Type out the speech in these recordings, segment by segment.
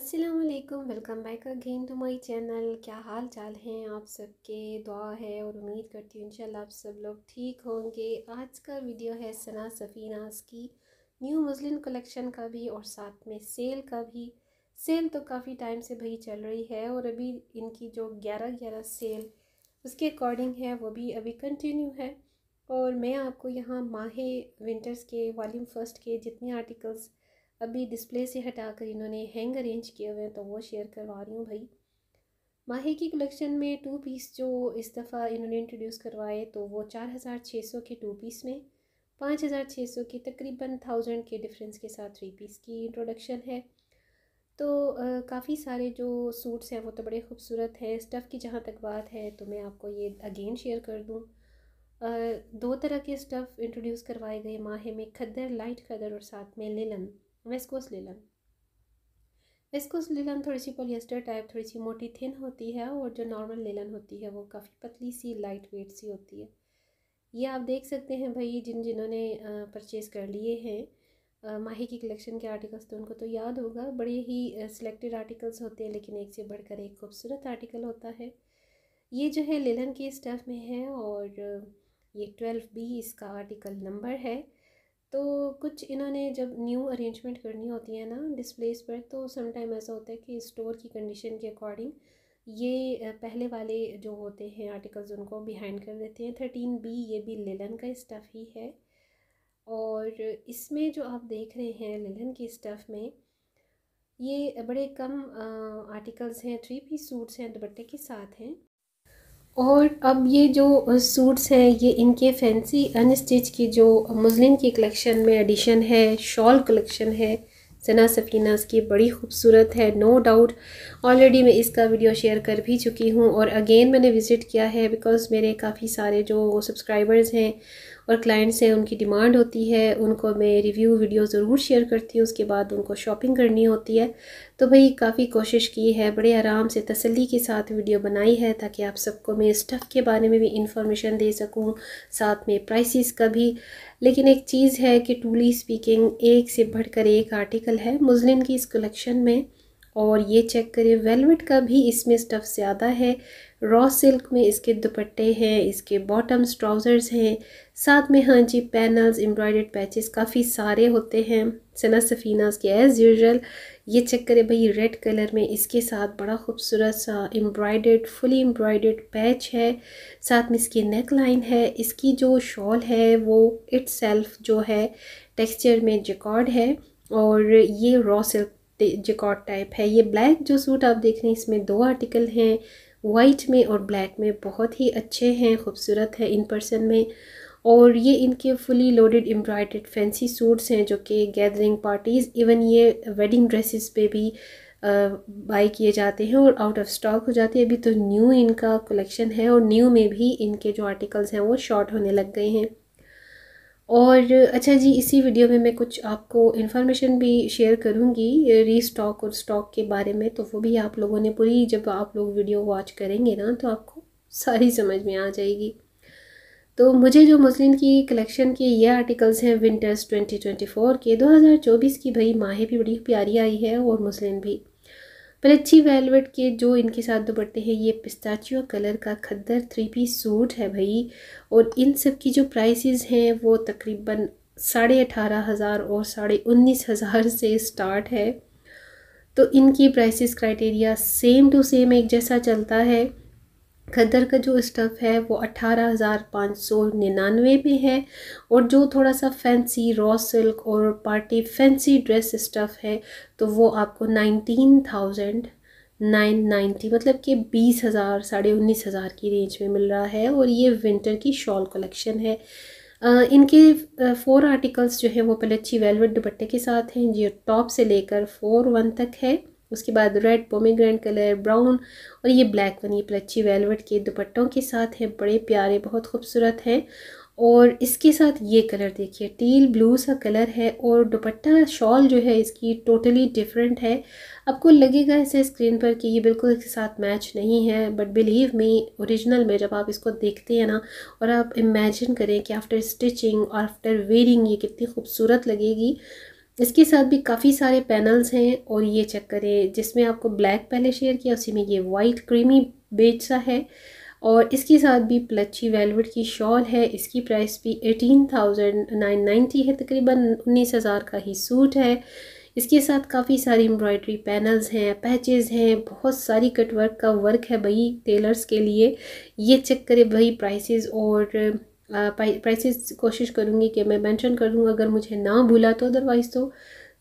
असलकम welcome back again to my channel क्या हाल चाल हैं आप सबके दुआ है और उम्मीद करती हूँ इंशाल्लाह आप सब लोग ठीक होंगे आज का वीडियो है सना सफ़ीनास की न्यू मुस्लिम कलेक्शन का भी और साथ में सेल का भी सेल तो काफ़ी टाइम से भाई चल रही है और अभी इनकी जो ग्यारह ग्यारह सेल उसके अकॉर्डिंग है वो भी अभी कंटिन्यू है और मैं आपको यहाँ माहे विंटर्स के वॉलीम फर्स्ट के जितने आर्टिकल्स अभी डिस्प्ले से हटाकर इन्होंने हैंग अरेंज किए हुए हैं तो वो शेयर करवा रही हूँ भाई माही की कलेक्शन में टू पीस जो इस दफ़ा इन्होंने इंट्रोड्यूस करवाए तो वो चार हज़ार छः सौ के टू पीस में पाँच हज़ार छः सौ के तकरीबन थाउजेंड के डिफरेंस के साथ थ्री पीस की इंट्रोडक्शन है तो काफ़ी सारे जो सूट्स हैं वो तो बड़े खूबसूरत हैं स्टफ़ की जहाँ तक बात है तो मैं आपको ये अगेन शेयर कर दूँ दो तरह के स्टफ़ इंट्रोड्यूस करवाए गए माहे में खदर लाइट खदर और साथ में linen viscose linen viscose linen थोड़ी सी पोलिएस्टर टाइप थोड़ी सी मोटी थिन होती है और जो नॉर्मल लिलन होती है वो काफ़ी पतली सी लाइट वेट सी होती है ये आप देख सकते हैं भाई जिन जिन्होंने परचेज़ कर लिए हैं माही की कलेक्शन के आर्टिकल्स तो उनको तो याद होगा बड़े ही सिलेक्टेड आर्टिकल्स होते हैं लेकिन एक से बढ़कर एक खूबसूरत आर्टिकल होता है ये जो है लिलन के स्टफ़ में है और ये ट्वेल्व बी इसका आर्टिकल नंबर है तो कुछ इन्होंने जब न्यू अरेंजमेंट करनी होती है ना डिस्प्लेस पर तो समटाइम ऐसा होता है कि स्टोर की कंडीशन के अकॉर्डिंग ये पहले वाले जो होते हैं आर्टिकल्स उनको बिहाइंड कर देते हैं थर्टीन बी ये भी लेलन का स्टफ़ ही है और इसमें जो आप देख रहे हैं लेलन के स्टफ़ में ये बड़े कम आर्टिकल्स हैं थ्री पी सूट्स हैं दुपट्टे के साथ हैं और अब ये जो सूट्स हैं ये इनके फैंसी अनस्टिच की जो मुजलिन की कलेक्शन में एडिशन है शॉल कलेक्शन है सना सफीना इसकी बड़ी खूबसूरत है नो डाउट ऑलरेडी मैं इसका वीडियो शेयर कर भी चुकी हूँ और अगेन मैंने विज़िट किया है बिकॉज़ मेरे काफ़ी सारे जो सब्सक्राइबर्स हैं और क्लाइंट से उनकी डिमांड होती है उनको मैं रिव्यू वीडियो ज़रूर शेयर करती हूँ उसके बाद उनको शॉपिंग करनी होती है तो भाई काफ़ी कोशिश की है बड़े आराम से तसल्ली के साथ वीडियो बनाई है ताकि आप सबको मैं स्टफ़ के बारे में भी इंफॉर्मेशन दे सकूँ साथ में प्राइसिस का भी लेकिन एक चीज़ है कि टूली स्पीकिंग एक से बढ़कर एक आर्टिकल है मुजलिन की इस कलेक्शन में और ये चेक करें वेलवेट का भी इसमें स्टफ़ ज़्यादा है रॉ सिल्क में इसके दुपट्टे हैं इसके बॉटम्स ट्राउज़र्स हैं साथ में हाँ जी पैनल्स एम्ब्रॉयड पैचेस काफ़ी सारे होते हैं सना सफ़ीनास के एज़ यूजल ये चेक करें भाई रेड कलर में इसके साथ बड़ा खूबसूरत सा एम्ब्रॉयड फुली एम्ब्रॉयड पैच है साथ में इसकी नेक लाइन है इसकी जो शॉल है वो इट्स जो है टेक्स्चर में जिकॉर्ड है और ये रॉ सिल्क जिकॉट टाइप है ये ब्लैक जो सूट आप देख रहे हैं इसमें दो आर्टिकल हैं वाइट में और ब्लैक में बहुत ही अच्छे हैं खूबसूरत है इन पर्सन में और ये इनके fully loaded embroidered fancy suits हैं जो कि गैदरिंग पार्टीज़ इवन ये वेडिंग ड्रेसेस पे भी बाई किए जाते हैं और आउट ऑफ स्टॉक हो जाते हैं अभी तो न्यू इनका कलेक्शन है और न्यू में भी इनके जो आर्टिकल्स हैं वो शॉर्ट होने लग गए हैं और अच्छा जी इसी वीडियो में मैं कुछ आपको इन्फॉर्मेशन भी शेयर करूँगी री स्टॉक और स्टॉक के बारे में तो वो भी आप लोगों ने पूरी जब आप लोग वीडियो वॉच करेंगे ना तो आपको सारी समझ में आ जाएगी तो मुझे जो मुस्लिम की कलेक्शन के ये आर्टिकल्स हैं विंटर्स 2024 के 2024 की भाई माहे भी बड़ी प्यारी आई है और मुस्लिम भी पलच्ची वेलवेट के जो इनके साथ दुपट्टे हैं ये पिस्ताचियो कलर का खद्दर थ्री पीस सूट है भाई और इन सब की जो प्राइसेस हैं वो तकरीबन साढ़े अठारह हज़ार और साढ़े उन्नीस हज़ार से स्टार्ट है तो इनकी prices criteria same to same एक जैसा चलता है खद्दर का जो स्टफ़ है वो अट्ठारह हज़ार पाँच सौ निन्यानवे में है और जो थोड़ा सा फैंसी रॉ सिल्क और पार्टी फैंसी ड्रेस स्टफ़ है तो वो आपको नाइनटीन थाउजेंड नाइन नाइन्टी मतलब कि बीस हज़ार साढ़े उन्नीस हज़ार की रेंज में मिल रहा है और ये विंटर की शॉल कलेक्शन है इनके फ़ोर आर्टिकल्स जो है वो अच्छी वेलवेट दुपट्टे के साथ हैं जो टॉप से लेकर फोर वन तक है उसके बाद रेड पोमीग्रेंट कलर ब्राउन और ये ब्लैक वन ये प्लची वेलवेट के दुपट्टों के साथ है बड़े प्यारे बहुत खूबसूरत हैं और इसके साथ ये कलर देखिए टील ब्लू सा कलर है और दुपट्टा शॉल जो है इसकी टोटली डिफरेंट है आपको लगेगा ऐसे स्क्रीन पर कि ये बिल्कुल इसके साथ मैच नहीं है बट बिलीव मी ओरिजिनल में जब आप इसको देखते हैं ना और आप इमेजिन करें कि आफ्टर स्टिचिंग आफ्टर वेयरिंग ये कितनी खूबसूरत लगेगी इसके साथ भी काफ़ी सारे पैनल्स हैं और ये चेक करें जिसमें आपको ब्लैक पहले शेयर किया उसी में ये वाइट क्रीमी बेज सा है और इसके साथ भी प्लची वेलवेट की शॉल है इसकी प्राइस भी एटीन थाउजेंड नाइन नाइन्टी है तकरीबन उन्नीस हज़ार का ही सूट है इसके साथ काफ़ी सारी एम्ब्रॉयडरी पैनल्स हैं पैचेस हैं बहुत सारी कटवर्क का वर्क है भाई टेलर्स के लिए ये चेक करें भाई प्राइसेस और प्राइसेस कोशिश करूँगी कि मैं मेंशन कर अगर मुझे ना भूला तो अदरवाइज़ तो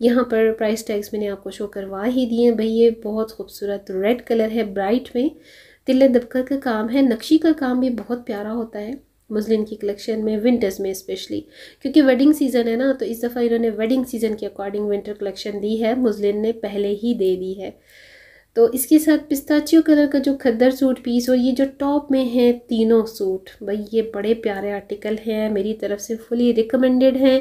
यहाँ पर प्राइस टैग्स मैंने आपको शो करवा ही दिए हैं भाई ये बहुत खूबसूरत रेड कलर है ब्राइट में तिल्ले दबकर का काम है नक्शी का काम भी बहुत प्यारा होता है मुस्लिन की कलेक्शन में विंटर्स में स्पेशली क्योंकि वेडिंग सीज़न है ना तो इस दफ़ा इन्होंने वेडिंग सीज़न के अकॉर्डिंग विंटर कलेक्शन दी है मुस्लिन ने पहले ही दे दी है तो इसके साथ पिस्ताचियो कलर का जो खद्दर सूट पीस और ये जो टॉप में है तीनों सूट भाई ये बड़े प्यारे आर्टिकल हैं मेरी तरफ से फुली रिकमेंडेड हैं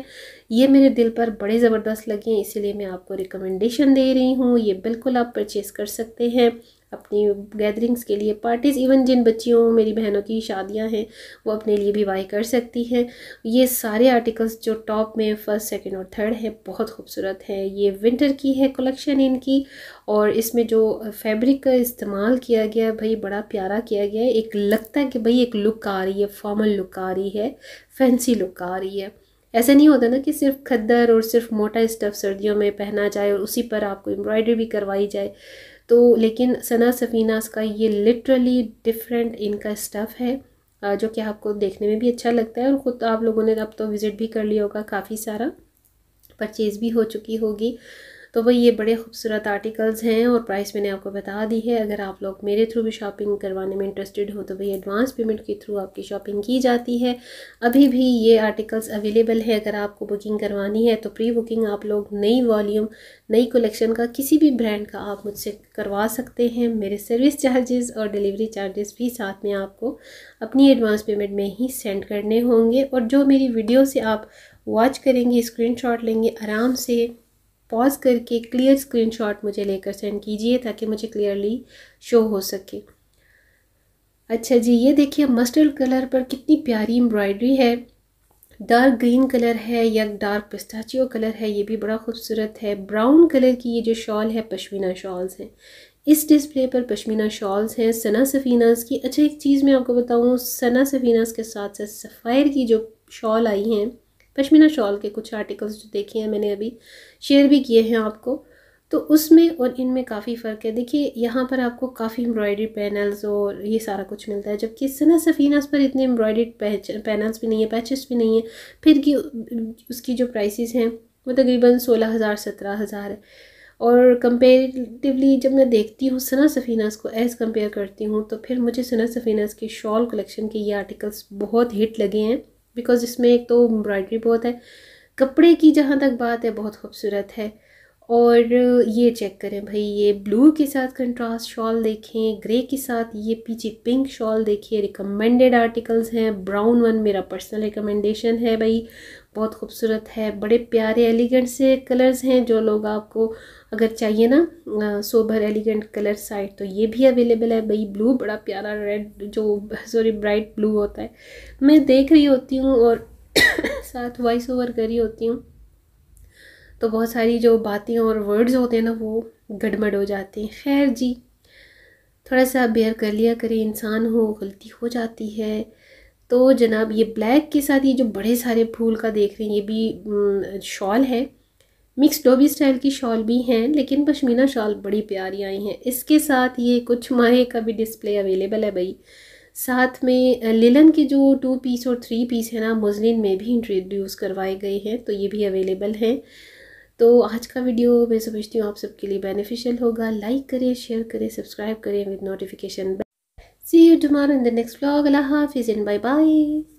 ये मेरे दिल पर बड़े ज़बरदस्त लगे हैं इसीलिए मैं आपको रिकमेंडेशन दे रही हूँ ये बिल्कुल आप परचेज़ कर सकते हैं अपनी गैदरिंग्स के लिए पार्टीज़ इवन जिन बच्चियों मेरी बहनों की शादियां हैं वो अपने लिए भी बाई कर सकती हैं ये सारे आर्टिकल्स जो टॉप में फ़र्स्ट सेकंड और थर्ड है बहुत खूबसूरत है ये विंटर की है कलेक्शन इनकी और इसमें जो फैब्रिक का इस्तेमाल किया गया भाई बड़ा प्यारा किया गया है एक लगता है कि भाई एक लुक आ रही है फॉर्मल लुक आ रही है फैंसी लुक आ रही है ऐसा नहीं होता ना कि सिर्फ खद्दर और सिर्फ मोटा स्टफ़ सर्दियों में पहना जाए और उसी पर आपको एम्ब्रॉयडरी भी करवाई जाए तो लेकिन सना सफ़ीनास का ये लिटरली डिफरेंट इनका स्टफ़ है जो कि आपको देखने में भी अच्छा लगता है और ख़ुद आप लोगों ने अब तो विज़िट भी कर लिया होगा काफ़ी सारा परचेज़ भी हो चुकी होगी तो वही ये बड़े खूबसूरत आर्टिकल्स हैं और प्राइस मैंने आपको बता दी है अगर आप लोग मेरे थ्रू भी शॉपिंग करवाने में इंटरेस्टेड हो तो वही एडवांस पेमेंट के थ्रू आपकी शॉपिंग की जाती है अभी भी ये आर्टिकल्स अवेलेबल है अगर आपको बुकिंग करवानी है तो प्री बुकिंग आप लोग नई वॉल्यूम नई कलेक्शन का किसी भी ब्रांड का आप मुझसे करवा सकते हैं मेरे सर्विस चार्जेस और डिलीवरी चार्जेस भी साथ में आपको अपनी एडवांस पेमेंट में ही सेंड करने होंगे और जो मेरी वीडियो से आप वॉच करेंगे स्क्रीनशॉट लेंगे आराम से पॉज करके क्लियर स्क्रीनशॉट मुझे लेकर सेंड कीजिए ताकि मुझे क्लियरली शो हो सके अच्छा जी ये देखिए मस्टर्ड कलर पर कितनी प्यारी एम्ब्रॉयडरी है डार्क ग्रीन कलर है या डार्क पिस्ताचियो कलर है ये भी बड़ा खूबसूरत है ब्राउन कलर की ये जो शॉल है पश्मीना शॉल्स हैं इस डिस्प्ले पर पश्मीना शॉल्स हैं सना सफ़ीनास की अच्छा एक चीज़ मैं आपको बताऊँ सना सफ़ीनास के साथ साथ सफ़ायर की जो शॉल आई हैं पश्मीना शॉल के कुछ आर्टिकल्स जो देखे हैं मैंने अभी शेयर भी किए हैं आपको तो उसमें और इनमें काफ़ी फ़र्क है देखिए यहाँ पर आपको काफ़ी एम्ब्रॉयडरी पैनल्स और ये सारा कुछ मिलता है जबकि सना सफ़ीनास पर इतने एम्ब्रॉयडरी पैनल्स भी नहीं है पैचेस भी नहीं है फिर की उसकी जो प्राइसेस हैं वो तकरीबन सोलह हज़ार सत्रह हज़ार है और कंपेरेटिवली जब मैं देखती हूँ सना सफ़ीनास को एज़ कंपेयर करती हूँ तो फिर मुझे सना सफ़ीनास की शॉल कलेक्शन के ये आर्टिकल्स बहुत हिट लगे हैं बिकॉज इसमें एक तो एम्ब्रॉयडरी बहुत है कपड़े की जहाँ तक बात है बहुत खूबसूरत है और ये चेक करें भाई ये ब्लू के साथ कंट्रास्ट शॉल देखें ग्रे के साथ ये पीछे पिंक शॉल देखिए रिकमेंडेड आर्टिकल्स हैं ब्राउन वन मेरा पर्सनल रिकमेंडेशन है भाई बहुत खूबसूरत है बड़े प्यारे एलिगेंट से कलर्स हैं जो लोग आपको अगर चाहिए ना सोभर एलिगेंट कलर साइड तो ये भी अवेलेबल है भाई ब्लू बड़ा प्यारा रेड जो सॉरी ब्राइट ब्लू होता है मैं देख रही होती हूँ और साथ वॉइस ओवर कर रही होती हूँ तो बहुत सारी जो बातें और वर्ड्स होते हैं ना वो गड़बड़ हो जाते हैं खैर जी थोड़ा सा बेयर कर लिया करें इंसान हो गलती हो जाती है तो जनाब ये ब्लैक के साथ ये जो बड़े सारे फूल का देख रहे हैं ये भी शॉल है मिक्स डोबी स्टाइल की शॉल भी हैं लेकिन पशमीना शॉल बड़ी प्यारी आई हैं इसके साथ ये कुछ माहे का भी डिस्प्ले अवेलेबल है भाई साथ में लिलन के जो टू पीस और थ्री पीस है ना मुजलिन में भी इंट्रोड्यूस करवाए गए हैं तो ये भी अवेलेबल हैं तो आज का वीडियो मैं समझती हूँ आप सबके लिए बेनिफिशियल होगा लाइक करें शेयर करें सब्सक्राइब करें with notification see you tomorrow in the next blog अल्लाह हाफिज़ एंड बाय बाय